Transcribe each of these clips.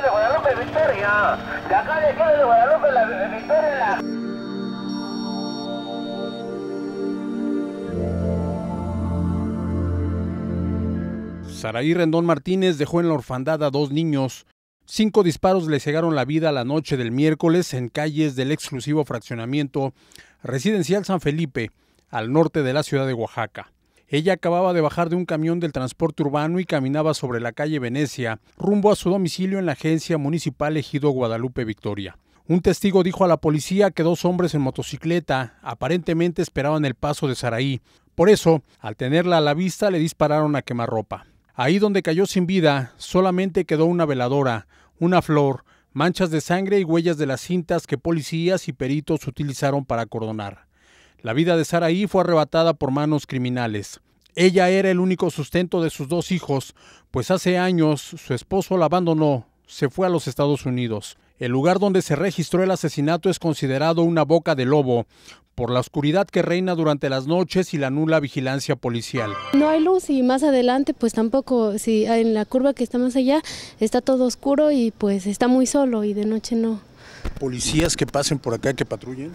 de Victoria. Rendón Martínez dejó en la orfandad a dos niños. Cinco disparos le cegaron la vida la noche del miércoles en calles del exclusivo fraccionamiento residencial San Felipe, al norte de la ciudad de Oaxaca. Ella acababa de bajar de un camión del transporte urbano y caminaba sobre la calle Venecia, rumbo a su domicilio en la agencia municipal Ejido Guadalupe Victoria. Un testigo dijo a la policía que dos hombres en motocicleta aparentemente esperaban el paso de Saraí. Por eso, al tenerla a la vista, le dispararon a quemarropa. Ahí donde cayó sin vida, solamente quedó una veladora, una flor, manchas de sangre y huellas de las cintas que policías y peritos utilizaron para cordonar. La vida de Saraí fue arrebatada por manos criminales. Ella era el único sustento de sus dos hijos, pues hace años su esposo la abandonó, se fue a los Estados Unidos. El lugar donde se registró el asesinato es considerado una boca de lobo por la oscuridad que reina durante las noches y la nula vigilancia policial. No hay luz y más adelante pues tampoco, si en la curva que está más allá está todo oscuro y pues está muy solo y de noche no. ¿Policías que pasen por acá que patrullen?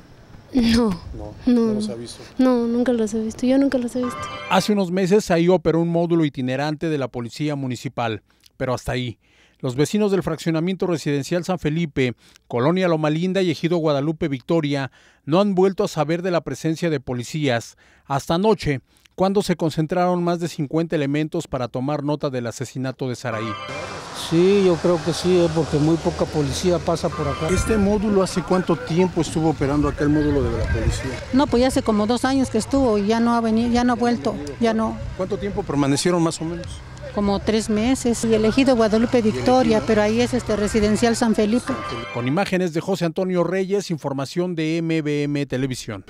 No. No, no, los visto. No, nunca los he visto. Yo nunca los he visto. Hace unos meses ahí operó un módulo itinerante de la Policía Municipal, pero hasta ahí. Los vecinos del fraccionamiento residencial San Felipe, Colonia Loma Linda y Ejido Guadalupe Victoria no han vuelto a saber de la presencia de policías hasta anoche, cuando se concentraron más de 50 elementos para tomar nota del asesinato de Saraí. Sí, yo creo que sí, eh, porque muy poca policía pasa por acá. ¿Este módulo hace cuánto tiempo estuvo operando acá el módulo de la policía? No, pues ya hace como dos años que estuvo y ya no ha venido, ya no ha vuelto, ya no. ¿Cuánto tiempo permanecieron más o menos? Como tres meses y elegido Guadalupe Victoria, pero ahí es este residencial San Felipe. Con imágenes de José Antonio Reyes, información de MBM Televisión.